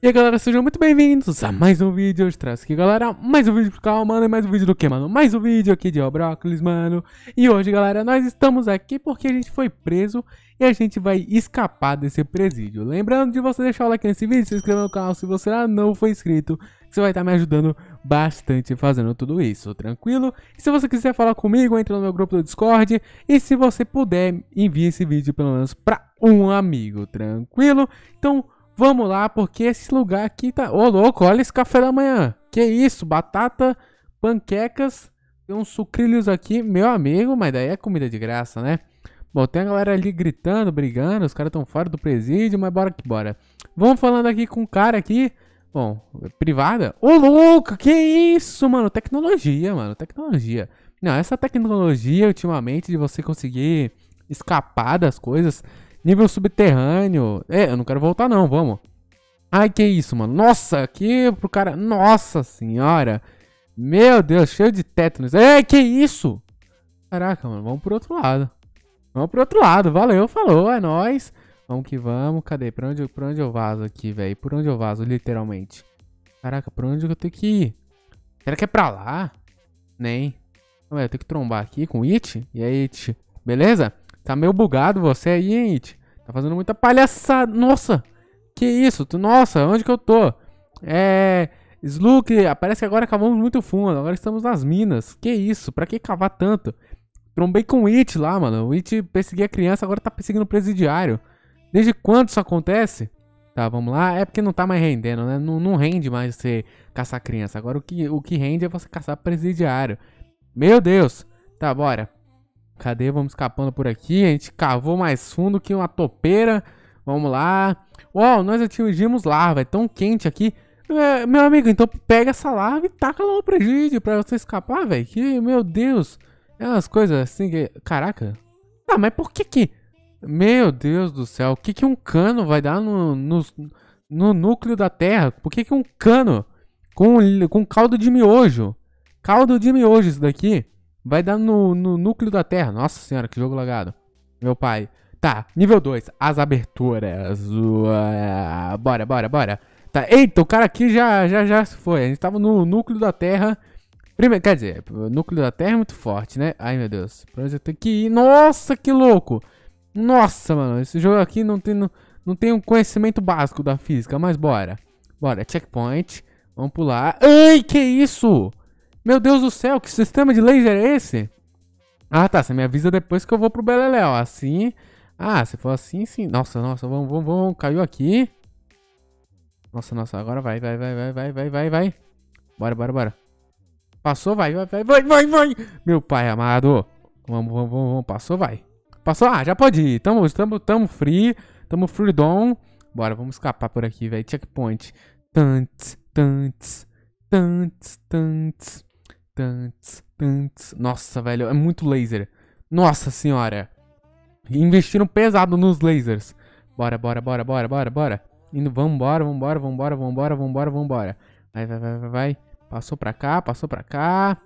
E aí galera, sejam muito bem-vindos a mais um vídeo, eu traço aqui galera, mais um vídeo pro canal, mano, e mais um vídeo do que, mano? Mais um vídeo aqui de Obrócolis, mano, e hoje galera, nós estamos aqui porque a gente foi preso e a gente vai escapar desse presídio. Lembrando de você deixar o like nesse vídeo, se inscrever no canal se você ainda não foi inscrito, você vai estar tá me ajudando bastante fazendo tudo isso, tranquilo? E se você quiser falar comigo, entre no meu grupo do Discord, e se você puder, envie esse vídeo pelo menos pra um amigo, tranquilo? Então... Vamos lá, porque esse lugar aqui tá. Ô, louco, olha esse café da manhã. Que isso? Batata, panquecas, tem uns sucrilhos aqui. Meu amigo, mas daí é comida de graça, né? Bom, tem a galera ali gritando, brigando, os caras estão fora do presídio, mas bora que bora. Vamos falando aqui com um cara aqui. Bom, privada? Ô, louco, que isso, mano? Tecnologia, mano, tecnologia. Não, essa tecnologia ultimamente de você conseguir escapar das coisas Nível subterrâneo. É, eu não quero voltar não, vamos. Ai, que isso, mano. Nossa, aqui pro cara... Nossa senhora. Meu Deus, cheio de tétanos. É, que isso? Caraca, mano, vamos pro outro lado. Vamos pro outro lado. Valeu, falou, é nóis. Vamos que vamos. Cadê? Pra onde, pra onde eu vazo aqui, velho? Por onde eu vazo, literalmente? Caraca, pra onde eu tenho que ir? Será que é pra lá? Nem. Ué, eu tenho que trombar aqui com o It. E aí, It? Beleza? Tá meio bugado você aí, hein, It? Tá fazendo muita palhaçada. Nossa! Que isso? nossa, onde que eu tô? É. Slook, parece que agora cavamos muito fundo. Agora estamos nas minas. Que isso? Pra que cavar tanto? Trombei com o It lá, mano. O It perseguia criança, agora tá perseguindo o presidiário. Desde quando isso acontece? Tá, vamos lá. É porque não tá mais rendendo, né? Não, não rende mais você caçar criança. Agora o que, o que rende é você caçar presidiário. Meu Deus! Tá, bora. Cadê? Vamos escapando por aqui. A gente cavou mais fundo que uma topeira. Vamos lá. Uau, nós atingimos larva. É tão quente aqui. É, meu amigo, então pega essa larva e taca lá presídio pra você escapar, velho. Que, meu Deus. É umas coisas assim que... Caraca. ah, mas por que que... Meu Deus do céu. O que que um cano vai dar no, no, no núcleo da Terra? Por que que um cano com, com caldo de miojo? Caldo de miojo isso daqui. Vai dar no, no núcleo da Terra. Nossa senhora, que jogo lagado. Meu pai. Tá, nível 2. As aberturas. bora, bora, bora. Tá, eita, o cara aqui já, já, já foi. A gente tava no núcleo da Terra. Primeiro, quer dizer, o núcleo da Terra é muito forte, né? Ai, meu Deus. Pra onde eu tenho que ir? Nossa, que louco. Nossa, mano. Esse jogo aqui não tem, não, não tem um conhecimento básico da física, mas bora. Bora, checkpoint. Vamos pular. Ai, que isso? Meu Deus do céu, que sistema de laser é esse? Ah, tá, você me avisa depois que eu vou pro Beleléu. Assim. Ah, se for assim, sim. Nossa, nossa, vamos, vamos, vamos. Caiu aqui. Nossa, nossa, agora vai, vai, vai, vai, vai, vai, vai, vai. Bora, bora, bora. Passou, vai, vai, vai, vai, vai, vai. Meu pai amado. Vamos, vamos, vamos, vamos. Passou, vai. Passou, ah, já pode ir. Tamo, tamo, tamo free. Tamo freedom. Bora, vamos escapar por aqui, velho. Checkpoint. Tants, tants, tants, tants tantos, tantos, Nossa, velho, é muito laser. Nossa senhora. Investiram pesado nos lasers. Bora, bora, bora, bora, bora, bora. Indo, vambora, vambora, vambora, vambora, vambora, vambora. Vai, vai, vai, vai, vai. Passou pra cá, passou pra cá.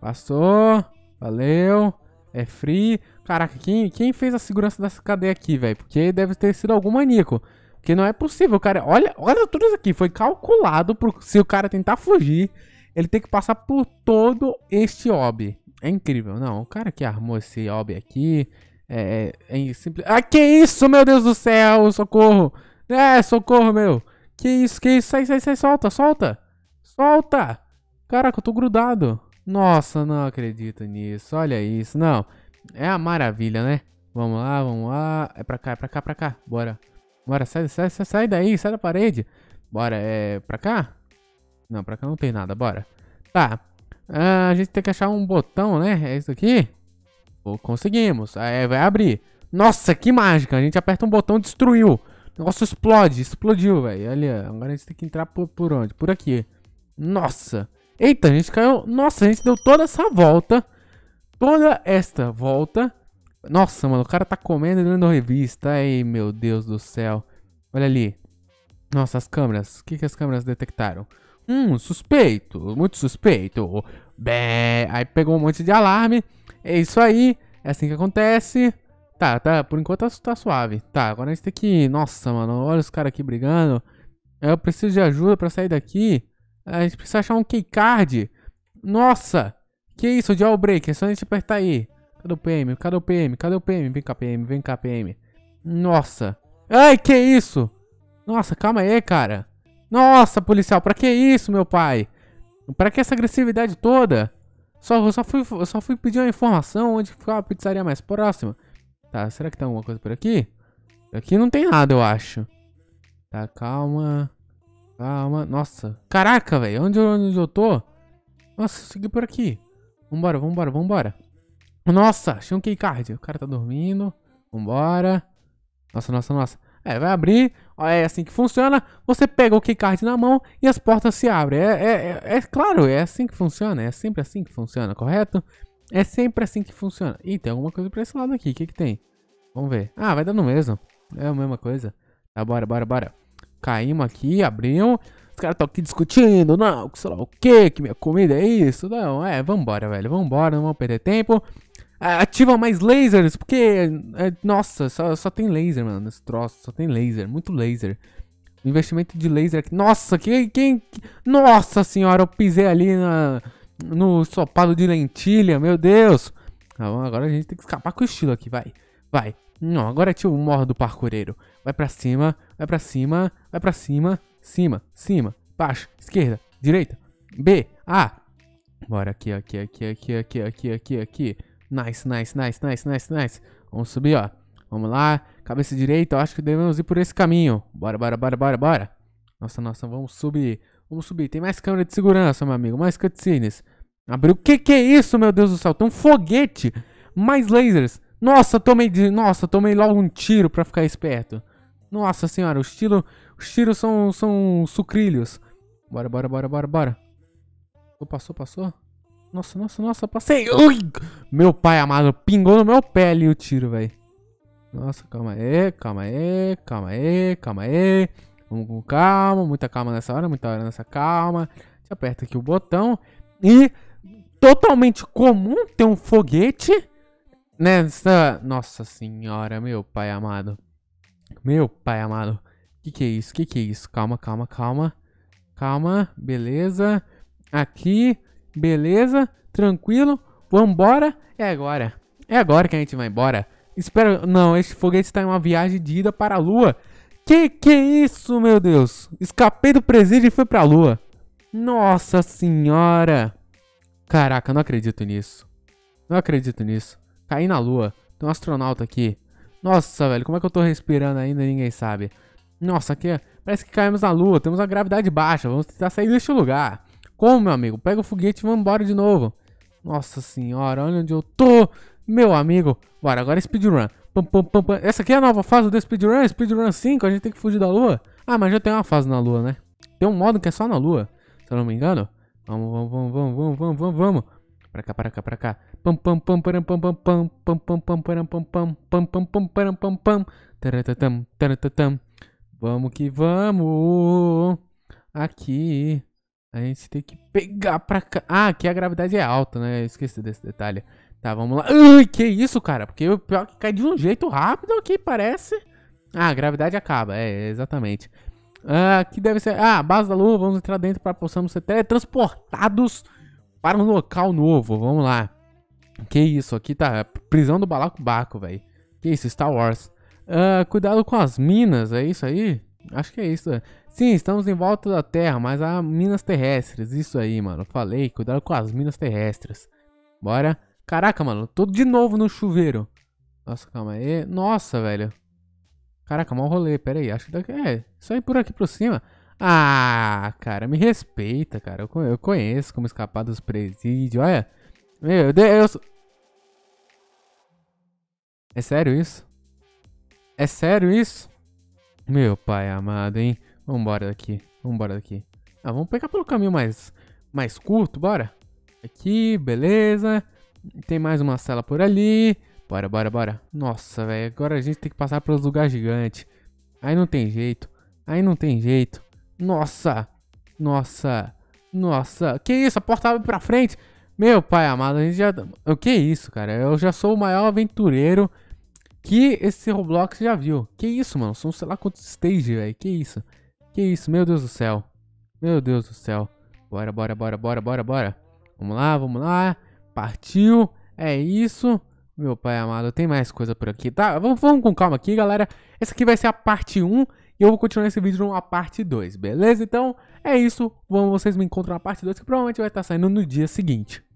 Passou. Valeu. É free. Caraca, quem, quem fez a segurança dessa cadeia aqui, velho? Porque deve ter sido algum maníaco. Porque não é possível, cara. Olha, olha tudo isso aqui. Foi calculado pro, se o cara tentar fugir ele tem que passar por todo este hobby. É incrível. Não, o cara que armou esse hobby aqui é, é, é simples. Ah, que isso, meu Deus do céu, socorro! É, socorro, meu! Que isso, que isso, sai, sai, sai, solta, solta! Solta! Caraca, eu tô grudado. Nossa, não acredito nisso. Olha isso, não. É a maravilha, né? Vamos lá, vamos lá. É pra cá, é pra cá, pra cá. Bora. Bora, sai, sai, sai, sai daí, sai da parede. Bora, é pra cá? Não, pra cá não tem nada, bora. Tá. Ah, a gente tem que achar um botão, né? É isso aqui? conseguimos. É, vai abrir. Nossa, que mágica. A gente aperta um botão e destruiu. Nossa, explode. Explodiu, velho. Olha, agora a gente tem que entrar por, por onde? Por aqui. Nossa. Eita, a gente caiu. Nossa, a gente deu toda essa volta. Toda esta volta. Nossa, mano, o cara tá comendo e dando revista. Ai, meu Deus do céu. Olha ali. Nossa, as câmeras. O que, que as câmeras detectaram? Hum, suspeito, muito suspeito. Bé, aí pegou um monte de alarme. É isso aí, é assim que acontece. Tá, tá, por enquanto tá, tá suave. Tá, agora a gente tem que... Nossa, mano, olha os caras aqui brigando. Eu preciso de ajuda pra sair daqui. A gente precisa achar um keycard. Nossa, que isso, jailbreak, é só a gente apertar aí. Cadê o PM? Cadê o PM? Cadê o PM? Vem cá, PM, vem cá, PM. Nossa. Ai, que isso? Nossa, calma aí, cara. Nossa, policial, pra que isso, meu pai? Pra que essa agressividade toda? Só, só, fui, só fui pedir uma informação onde ficava a pizzaria mais próxima. Tá, será que tem alguma coisa por aqui? Aqui não tem nada, eu acho. Tá, calma. Calma. Nossa. Caraca, velho. Onde, onde eu tô? Nossa, segui por aqui. Vambora, vambora, vambora. Nossa, achei um keycard. O cara tá dormindo. Vambora. Nossa, nossa, nossa. É, vai abrir, é assim que funciona. Você pega o keycard na mão e as portas se abrem. É, é, é, é, claro, é assim que funciona. É sempre assim que funciona, correto? É sempre assim que funciona. Ih, tem alguma coisa pra esse lado aqui. O que, que tem? Vamos ver. Ah, vai dando mesmo. É a mesma coisa. Tá, bora, bora, bora. Caímos aqui, abrimos. Os caras estão aqui discutindo. Não, sei lá o que, que minha comida é isso. Não, é, vambora, velho. Vambora, não vamos perder tempo. É, ativa mais lasers, porque. É, nossa, só, só tem laser, mano. Esse troço, só tem laser, muito laser. Investimento de laser aqui. Nossa, quem, quem. Nossa senhora, eu pisei ali na, no sopado de lentilha, meu Deus. Tá bom, agora a gente tem que escapar com o estilo aqui, vai. Vai. Não, agora é o morro do parcureiro. Vai pra cima, vai pra cima, vai pra cima, cima, cima, baixo, esquerda, direita, B, A. Bora aqui, aqui, aqui, aqui, aqui, aqui, aqui, aqui. Nice, nice, nice, nice, nice, nice. Vamos subir, ó. Vamos lá. Cabeça direita, eu acho que devemos ir por esse caminho. Bora, bora, bora, bora, bora. Nossa, nossa, vamos subir. Vamos subir. Tem mais câmera de segurança, meu amigo. Mais cutscenes. Abriu. O que que é isso, meu Deus do céu? Tem um foguete. Mais lasers. Nossa, tomei de... Nossa, tomei logo um tiro pra ficar esperto. Nossa senhora, os tiros... Os tiros são, são sucrilhos. Bora, bora, bora, bora, bora. passou, passou? Nossa, nossa, nossa, passei. Ui! Meu pai amado, pingou no meu pé ali o tiro, velho. Nossa, calma aí, calma aí, calma aí, calma aí. Vamos com calma, muita calma nessa hora, muita hora nessa calma. Você aperta aqui o botão. E totalmente comum ter um foguete nessa... Nossa senhora, meu pai amado. Meu pai amado. Que que é isso? Que que é isso? Calma, calma, calma. Calma, beleza. Aqui... Beleza? Tranquilo? Vambora? É agora. É agora que a gente vai embora. Espero... Não, esse foguete está em uma viagem de ida para a Lua. Que que é isso, meu Deus? Escapei do presídio e fui para a Lua. Nossa senhora. Caraca, não acredito nisso. Não acredito nisso. Caí na Lua. Tem um astronauta aqui. Nossa, velho, como é que eu tô respirando ainda ninguém sabe. Nossa, aqui é, parece que caímos na Lua. Temos uma gravidade baixa. Vamos tentar sair deste lugar. Como, meu amigo? Pega o foguete e vamos embora de novo. Nossa senhora, olha onde eu tô. Meu amigo. Bora, agora é speedrun. Pum, pum, pum, pum. Essa aqui é a nova fase do speedrun, speedrun 5. A gente tem que fugir da lua. Ah, mas já tem uma fase na lua, né? Tem um modo que é só na lua, se eu não me engano. Vamos, vamos, vamos, vamos, vamos, vamos, vamos, vamos. Pra cá, pra cá, pra cá. Pam, pam, pam, pam pam, pam, pam, pam, pam, pam, pam pam, pam, pam, pam, pam, pam pam, pam. pam pam Vamos que vamos. Aqui. A gente tem que pegar pra cá. Ah, aqui a gravidade é alta, né? Eu esqueci desse detalhe. Tá, vamos lá. que isso, cara? Porque o pior é que cai de um jeito rápido aqui, parece. Ah, a gravidade acaba. É, exatamente. Ah, aqui deve ser... Ah, base da lua. Vamos entrar dentro para possamos ser teletransportados para um local novo. Vamos lá. Que isso? Aqui tá... Prisão do Balacobaco, velho. Que isso? Star Wars. Ah, cuidado com as minas. É isso aí? Acho que é isso. É. Sim, estamos em volta da Terra, mas há minas terrestres. Isso aí, mano. Falei, cuidado com as minas terrestres. Bora. Caraca, mano, tô de novo no chuveiro. Nossa, calma aí. Nossa, velho. Caraca, mal rolê. Pera aí, acho que daqui... É, só ir por aqui por cima. Ah, cara, me respeita, cara. Eu, eu conheço como escapar dos presídios. Olha. Meu Deus. É sério isso? É sério isso? Meu pai amado, hein? Vambora daqui. Vambora daqui. Ah, vamos pegar pelo caminho mais, mais curto, bora. Aqui, beleza. Tem mais uma cela por ali. Bora, bora, bora. Nossa, velho. Agora a gente tem que passar pelos lugares gigantes. Aí não tem jeito. Aí não tem jeito. Nossa. Nossa. Nossa. Que isso? A porta abre pra frente. Meu pai amado, a gente já... O que é isso, cara? Eu já sou o maior aventureiro que esse Roblox já viu. Que isso, mano? São sei lá quantos stage, velho. Que isso? Que isso, meu Deus do céu. Meu Deus do céu. Bora, bora, bora, bora, bora, bora. Vamos lá, vamos lá. Partiu. É isso. Meu pai amado, tem mais coisa por aqui, tá? Vamos, vamos com calma aqui, galera. Essa aqui vai ser a parte 1 e eu vou continuar esse vídeo numa parte 2, beleza? Então, é isso. Vamos, vocês me encontram na parte 2, que provavelmente vai estar saindo no dia seguinte.